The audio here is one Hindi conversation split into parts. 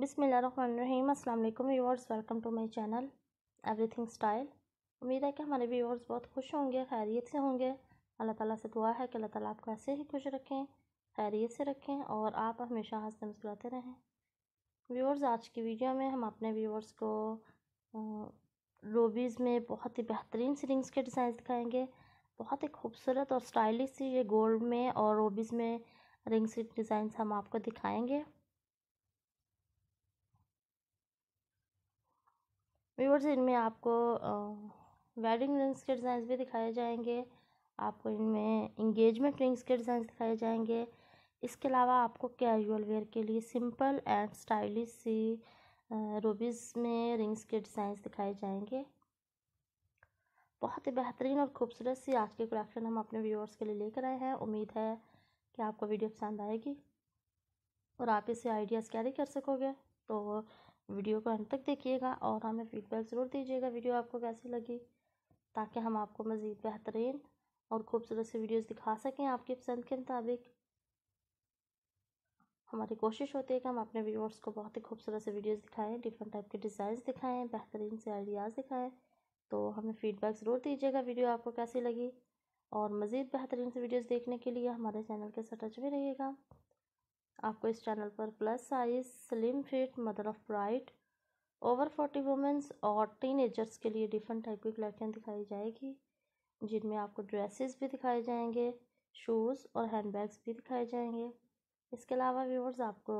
बिसमीम अल्लाम viewers welcome to my channel everything style उम्मीद है कि हमारे व्यूवर्स बहुत खुश होंगे खैरियत से होंगे अल्लाह ताला से दुआ है कि अल्लाह ताला आपको ऐसे ही खुश रखें खैरियत से रखें और आप हमेशा हंसते मुस्कुराते रहें व्यूवर्स आज की वीडियो में हम अपने व्यूवर्स को रोबीज़ में बहुत ही बेहतरीन सी रिंग्स के डिज़ाइन दिखाएँगे बहुत ही खूबसूरत और स्टाइलिश सी ये गोल्ड में और रोबीज़ में रिंग्स के डिज़ाइन हम आपको दिखाएँगे व्यूवर्स इनमें आपको वेडिंग रिंग्स के डिज़ाइंस भी दिखाए जाएंगे आपको इनमें इंगेजमेंट रिंग्स के डिज़ाइंस दिखाए जाएंगे इसके अलावा आपको कैजुअल वेयर के लिए सिंपल एंड स्टाइलिश सी रूबीज़ में रिंग्स के डिज़ाइंस दिखाए जाएंगे बहुत ही बेहतरीन और खूबसूरत सी आज की कलेक्शन हम अपने व्यूअर्स के लिए लेकर आए हैं उम्मीद है कि आपको वीडियो पसंद आएगी और आप इसे आइडियाज़ कैरी कर सकोगे तो वीडियो को अंत तक देखिएगा और हमें फीडबैक ज़रूर दीजिएगा वीडियो आपको कैसी लगी ताकि हम आपको मज़ीद बेहतरीन और खूबसूरत से वीडियोस दिखा सकें आपकी पसंद के मुताबिक हमारी कोशिश होती है कि हम अपने व्यूअर्स को बहुत ही खूबसूरत से वीडियोस दिखाएं डिफरेंट टाइप के डिज़ाइंस दिखाएं बेहतरीन से आइडियाज़ दिखाएं तो हमें फ़ीडबैक ज़रूर दीजिएगा वीडियो आपको कैसी लगी और मज़ीद बेहतरीन से वीडियोज़ देखने के लिए हमारे चैनल के साथ टच भी रहिएगा आपको इस चैनल पर plus size slim fit mother of bride over forty womens और टीन एजर्स के लिए डिफरेंट टाइप की कलेक्शन दिखाई जाएगी जिनमें आपको ड्रेसेस भी दिखाए जाएंगे शूज़ और हैंड बैग्स भी दिखाए जाएंगे इसके अलावा व्यूवर्स आपको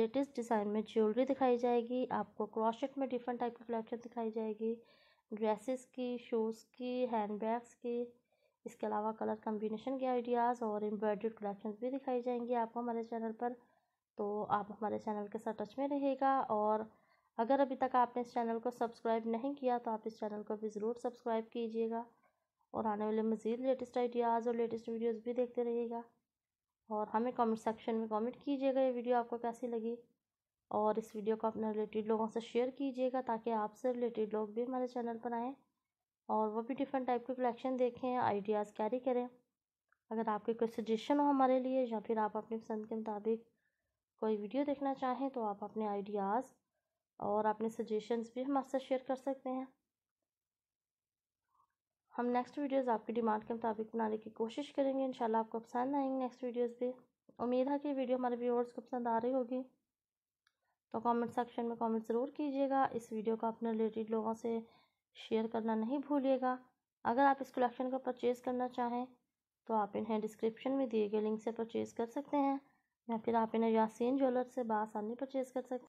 लेटेस्ट डिज़ाइन में ज्वेलरी दिखाई जाएगी आपको क्रॉशेट में डिफरेंट टाइप की कलेक्शन दिखाई जाएगी ड्रेसेस की शूज़ की हैंड बैग्स की इसके अलावा कलर कम्बिनेशन के आइडियाज़ और एम्ब्रॉयड्रेड कलेक्शन भी दिखाई जाएंगी आपको हमारे चैनल पर तो आप हमारे चैनल के साथ टच में रहेगा और अगर अभी तक आपने इस चैनल को सब्सक्राइब नहीं किया तो आप इस चैनल को भी ज़रूर सब्सक्राइब कीजिएगा और आने वाले मज़ीद लेटेस्ट आइडियाज़ और लेटेस्ट वीडियोज़ भी देखते रहिएगा और हमें कमेंट सेक्शन में कमेंट कीजिएगा ये वीडियो आपको कैसी लगी और इस वीडियो को अपने रिलेटेड लोगों से शेयर कीजिएगा ताकि आपसे रिलेटेड लोग भी हमारे चैनल पर आएँ और वो भी डिफरेंट टाइप के कलेक्शन देखें आइडियाज़ कैरी करें अगर आपके कोई सजेशन हो हमारे लिए या फिर आप अपनी पसंद के मुताबिक कोई वीडियो देखना चाहें तो आप अपने आइडियाज़ और अपने सजेशंस भी हमारे साथ शेयर कर सकते हैं हम नेक्स्ट वीडियोस आपकी डिमांड के मुताबिक बनाने की कोशिश करेंगे इंशाल्लाह आपको पसंद आएंगे नेक्स्ट वीडियोस भी उम्मीद है कि वीडियो हमारे व्यूअर्स को पसंद आ रही होगी तो कमेंट सेक्शन में कमेंट ज़रूर कीजिएगा इस वीडियो को अपने रिलेटेड लोगों से शेयर करना नहीं भूलिएगा अगर आप इस कलेक्शन को परचेज़ करना चाहें तो आप इन्हें डिस्क्रिप्शन में दिए गए लिंक से परचेज़ कर सकते हैं या फिर आप इन्हें यासीन ज्वेलर से बासानी परचेज़ कर सकते हैं